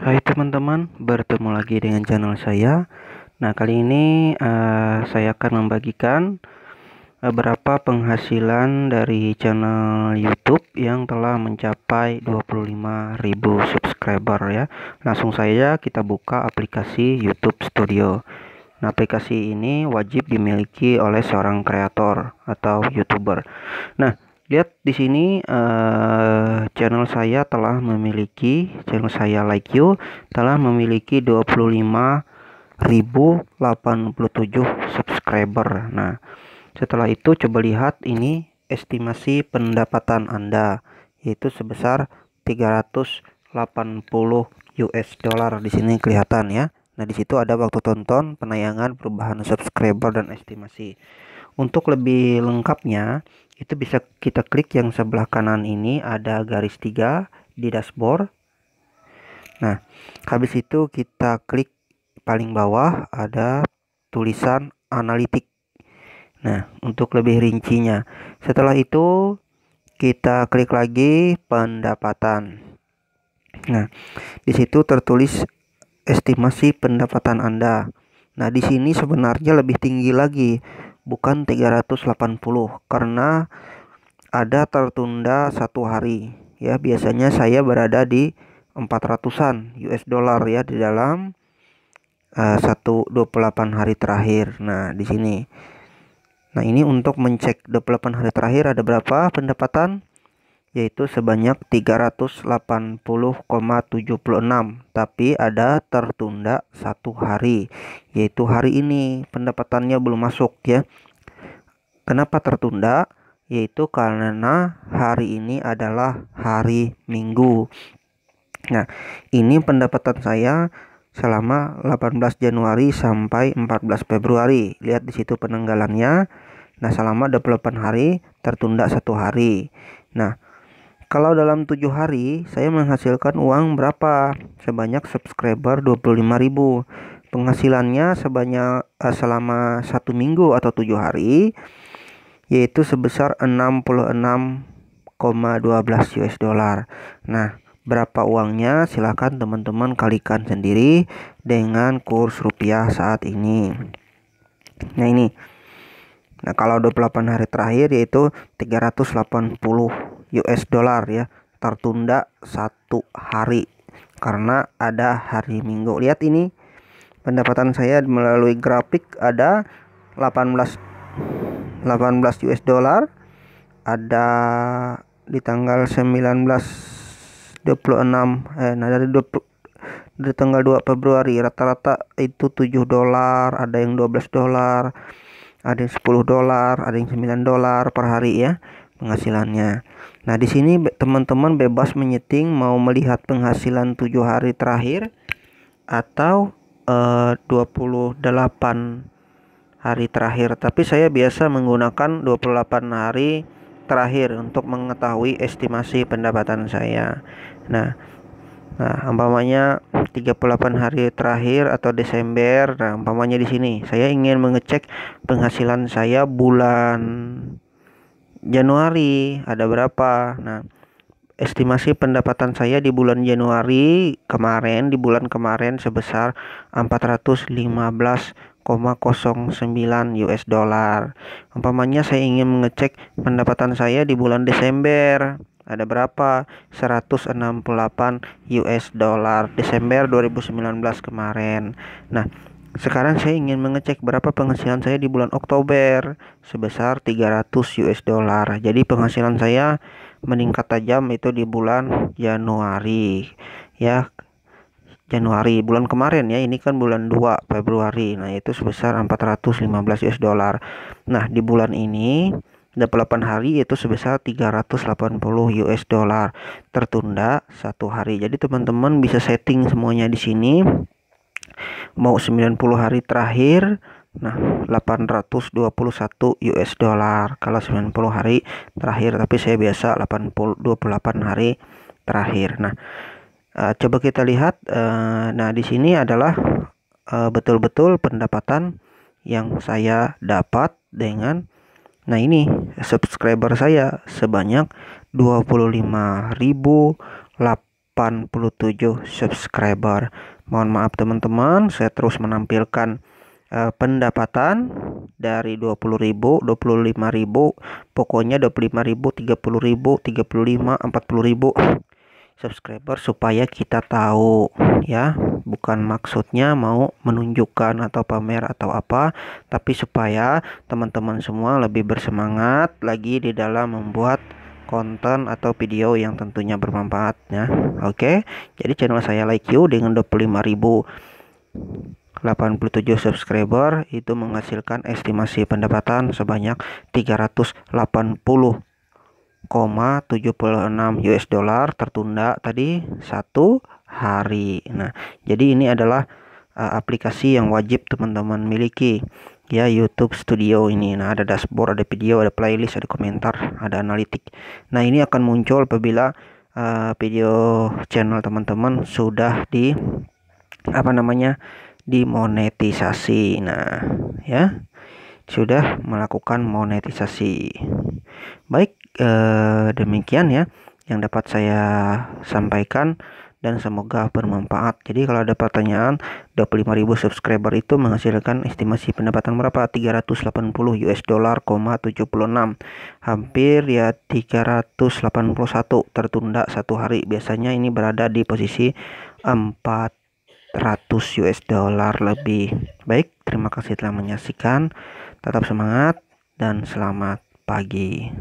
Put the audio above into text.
Hai teman-teman, bertemu lagi dengan channel saya. Nah, kali ini uh, saya akan membagikan beberapa penghasilan dari channel YouTube yang telah mencapai 25.000 subscriber ya. Langsung saja kita buka aplikasi YouTube Studio. Nah, aplikasi ini wajib dimiliki oleh seorang kreator atau YouTuber. Nah, lihat di sini uh, channel saya telah memiliki channel saya like you telah memiliki 25.087 subscriber nah setelah itu coba lihat ini estimasi pendapatan Anda yaitu sebesar 380 US dollar di sini kelihatan ya Nah di situ ada waktu tonton, penayangan, perubahan subscriber dan estimasi. Untuk lebih lengkapnya, itu bisa kita klik yang sebelah kanan ini ada garis tiga di dashboard. Nah, habis itu kita klik paling bawah ada tulisan analitik. Nah, untuk lebih rincinya. Setelah itu kita klik lagi pendapatan. Nah, di situ tertulis estimasi pendapatan Anda. Nah, di sini sebenarnya lebih tinggi lagi bukan 380 karena ada tertunda satu hari ya biasanya saya berada di 400-an US dollar ya di dalam eh, satu uh, 128 hari terakhir. Nah, di sini. Nah, ini untuk mencek 28 hari terakhir ada berapa pendapatan? yaitu sebanyak 380,76 tapi ada tertunda satu hari yaitu hari ini pendapatannya belum masuk ya kenapa tertunda yaitu karena hari ini adalah hari Minggu nah ini pendapatan saya selama 18 Januari sampai 14 Februari lihat di situ penanggalannya nah selama 28 hari tertunda satu hari nah kalau dalam tujuh hari saya menghasilkan uang berapa? Sebanyak subscriber 25.000. Penghasilannya sebanyak uh, selama satu minggu atau tujuh hari yaitu sebesar 66,12 US dollar. Nah, berapa uangnya? Silahkan teman-teman kalikan sendiri dengan kurs rupiah saat ini. Nah, ini. Nah, kalau 28 hari terakhir yaitu 380 US dollar ya tertunda satu hari karena ada hari Minggu. Lihat ini pendapatan saya melalui grafik ada 18 18 US dollar ada di tanggal 19 26 eh nah dari 20 dari tanggal 2 Februari rata-rata itu 7 dolar, ada yang 12 dolar, ada yang 10 dolar, ada yang 9 dolar per hari ya penghasilannya. Nah, di sini teman-teman bebas menyeting mau melihat penghasilan 7 hari terakhir atau eh, 28 hari terakhir. Tapi saya biasa menggunakan 28 hari terakhir untuk mengetahui estimasi pendapatan saya. Nah, nah umpamanya 38 hari terakhir atau Desember. Nah, umpamanya di sini saya ingin mengecek penghasilan saya bulan Januari ada berapa. Nah, estimasi pendapatan saya di bulan Januari kemarin di bulan kemarin sebesar 415,09 US dollar. Umpamanya saya ingin mengecek pendapatan saya di bulan Desember. Ada berapa? 168 US dollar Desember 2019 kemarin. Nah, sekarang saya ingin mengecek berapa penghasilan saya di bulan Oktober sebesar 300 US dollar. Jadi penghasilan saya meningkat tajam itu di bulan Januari. Ya. Januari bulan kemarin ya, ini kan bulan 2 Februari. Nah, itu sebesar 415 US dollar. Nah, di bulan ini 28 hari itu sebesar 380 US dollar tertunda satu hari. Jadi teman-teman bisa setting semuanya di sini mau 90 hari terakhir nah 821 US dollar kalau 90 hari terakhir tapi saya biasa 80 28 hari terakhir nah uh, coba kita lihat uh, nah di sini adalah eh, betul-betul uh, pendapatan yang saya dapat dengan nah ini subscriber saya sebanyak 25.000 lap 87 subscriber. Mohon maaf teman-teman, saya terus menampilkan uh, pendapatan dari 20.000, 25.000, pokoknya 25.000, 30.000, 35.000, 40.000 subscriber supaya kita tahu ya, bukan maksudnya mau menunjukkan atau pamer atau apa, tapi supaya teman-teman semua lebih bersemangat lagi di dalam membuat konten atau video yang tentunya bermanfaat ya. Oke, jadi channel saya Like You dengan 25.000 87 subscriber itu menghasilkan estimasi pendapatan sebanyak 380,76 US dollar tertunda tadi satu hari. Nah, jadi ini adalah uh, aplikasi yang wajib teman-teman miliki ya YouTube Studio ini nah ada dashboard ada video ada playlist ada komentar ada analitik nah ini akan muncul apabila uh, video channel teman-teman sudah di apa namanya dimonetisasi nah ya sudah melakukan monetisasi baik eh, demikian ya yang dapat saya sampaikan dan semoga bermanfaat. Jadi kalau ada pertanyaan 25.000 subscriber itu menghasilkan estimasi pendapatan berapa? 380 US dollar, 76. Hampir ya 381 tertunda satu hari. Biasanya ini berada di posisi 400 US dollar lebih. Baik, terima kasih telah menyaksikan. Tetap semangat dan selamat pagi.